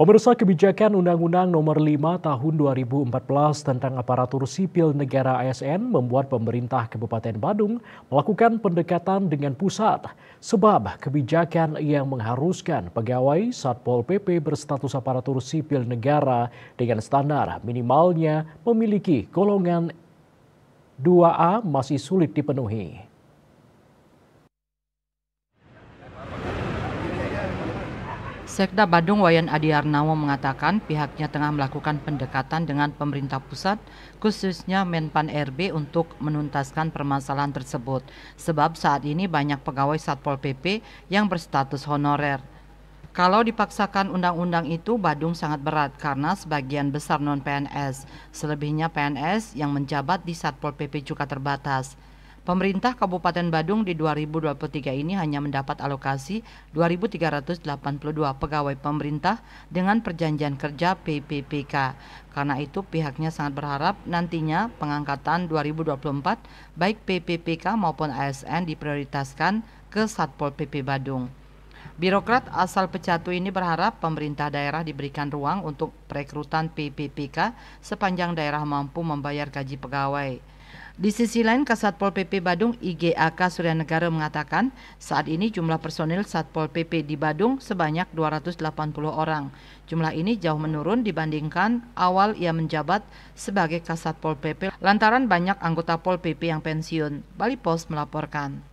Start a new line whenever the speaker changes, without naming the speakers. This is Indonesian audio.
Pemirsa kebijakan Undang-Undang Nomor 5 Tahun 2014 tentang aparatur sipil negara ASN membuat pemerintah Kabupaten Badung melakukan pendekatan dengan pusat. Sebab kebijakan yang mengharuskan pegawai Satpol PP berstatus aparatur sipil negara dengan standar minimalnya memiliki golongan 2A masih sulit dipenuhi.
Sekda Badung Wayan Adiarnawo mengatakan pihaknya tengah melakukan pendekatan dengan pemerintah pusat, khususnya Menpan RB untuk menuntaskan permasalahan tersebut. Sebab saat ini banyak pegawai Satpol PP yang berstatus honorer. Kalau dipaksakan undang-undang itu, Badung sangat berat karena sebagian besar non-PNS. Selebihnya PNS yang menjabat di Satpol PP juga terbatas. Pemerintah Kabupaten Badung di 2023 ini hanya mendapat alokasi 2.382 pegawai pemerintah dengan perjanjian kerja PPPK. Karena itu pihaknya sangat berharap nantinya pengangkatan 2024 baik PPPK maupun ASN diprioritaskan ke Satpol PP Badung. Birokrat asal pecatu ini berharap pemerintah daerah diberikan ruang untuk perekrutan PPPK sepanjang daerah mampu membayar gaji pegawai. Di sisi lain, Kasatpol PP Badung IGAK Negara mengatakan, saat ini jumlah personil Satpol PP di Badung sebanyak 280 orang. Jumlah ini jauh menurun dibandingkan awal ia menjabat sebagai Kasatpol PP lantaran banyak anggota Pol PP yang pensiun. Bali Post melaporkan.